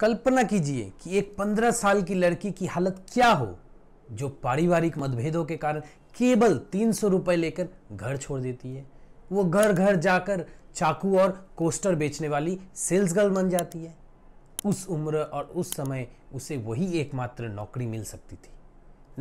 कल्पना कीजिए कि एक पंद्रह साल की लड़की की हालत क्या हो जो पारिवारिक मतभेदों के कारण केवल तीन सौ रुपये लेकर घर छोड़ देती है वो घर घर जाकर चाकू और कोस्टर बेचने वाली सेल्स गर्ल बन जाती है उस उम्र और उस समय उसे वही एकमात्र नौकरी मिल सकती थी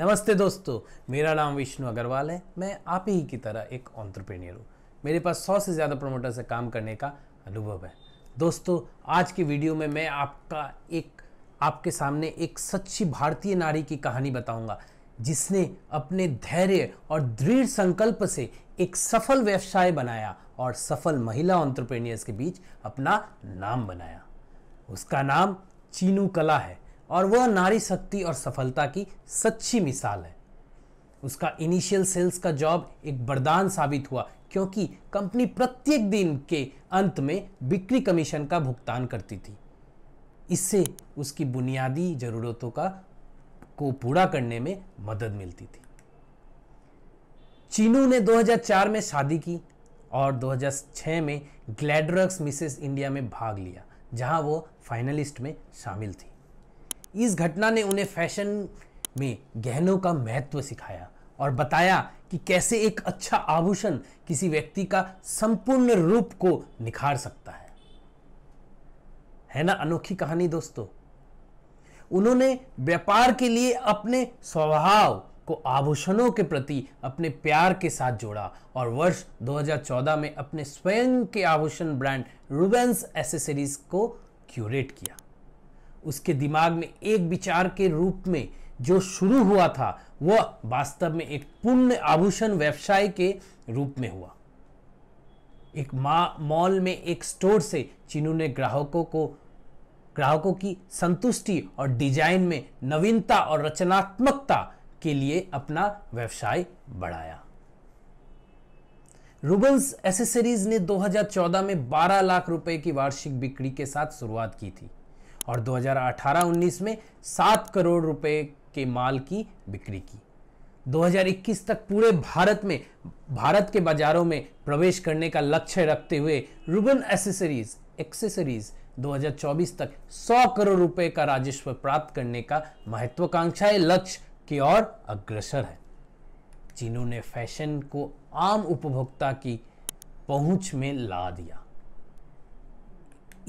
नमस्ते दोस्तों मेरा नाम विष्णु अग्रवाल है मैं आप ही की तरह एक ऑन्ट्रप्रेन्यर हूँ मेरे पास सौ से ज़्यादा प्रमोटर से काम करने का अनुभव है दोस्तों आज की वीडियो में मैं आपका एक आपके सामने एक सच्ची भारतीय नारी की कहानी बताऊंगा जिसने अपने धैर्य और दृढ़ संकल्प से एक सफल व्यवसाय बनाया और सफल महिला ऑन्ट्रप्रेनियर्स के बीच अपना नाम बनाया उसका नाम चीनू कला है और वह नारी शक्ति और सफलता की सच्ची मिसाल है उसका इनिशियल सेल्स का जॉब एक बरदान साबित हुआ क्योंकि कंपनी प्रत्येक दिन के अंत में बिक्री कमीशन का भुगतान करती थी इससे उसकी बुनियादी ज़रूरतों का को पूरा करने में मदद मिलती थी चीनू ने 2004 में शादी की और 2006 में ग्लैडरक्स मिसेस इंडिया में भाग लिया जहां वो फाइनलिस्ट में शामिल थी इस घटना ने उन्हें फैशन में गहनों का महत्व सिखाया और बताया कि कैसे एक अच्छा आभूषण किसी व्यक्ति का संपूर्ण रूप को निखार सकता है है ना अनोखी कहानी दोस्तों उन्होंने व्यापार के लिए अपने स्वभाव को आभूषणों के प्रति अपने प्यार के साथ जोड़ा और वर्ष 2014 में अपने स्वयं के आभूषण ब्रांड रूबेंस एसेसरीज को क्यूरेट किया उसके दिमाग में एक विचार के रूप में जो शुरू हुआ था वह वास्तव में एक पुण्य आभूषण व्यवसाय के रूप में हुआ एक मॉल में एक स्टोर से चिनू ने ग्राहकों को ग्राहकों की संतुष्टि और डिजाइन में नवीनता और रचनात्मकता के लिए अपना व्यवसाय बढ़ाया रूबल्स एसेसरीज ने 2014 में 12 लाख रुपए की वार्षिक बिक्री के साथ शुरुआत की थी और 2018-19 में 7 करोड़ रुपए के माल की बिक्री की 2021 तक पूरे भारत में भारत के बाजारों में प्रवेश करने का लक्ष्य रखते हुए रुबन एसेसरीज एक्सेसरीज 2024 तक 100 करोड़ रुपए का राजस्व प्राप्त करने का महत्वाकांक्षा लक्ष्य की ओर अग्रसर है जिन्होंने फैशन को आम उपभोक्ता की पहुंच में ला दिया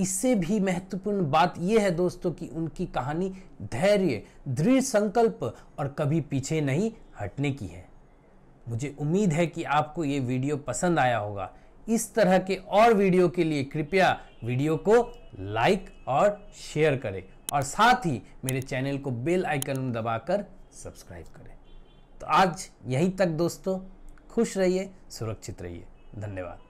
इससे भी महत्वपूर्ण बात यह है दोस्तों कि उनकी कहानी धैर्य दृढ़ संकल्प और कभी पीछे नहीं हटने की है मुझे उम्मीद है कि आपको ये वीडियो पसंद आया होगा इस तरह के और वीडियो के लिए कृपया वीडियो को लाइक और शेयर करें और साथ ही मेरे चैनल को बेल आइकन दबाकर सब्सक्राइब करें तो आज यहीं तक दोस्तों खुश रहिए सुरक्षित रहिए धन्यवाद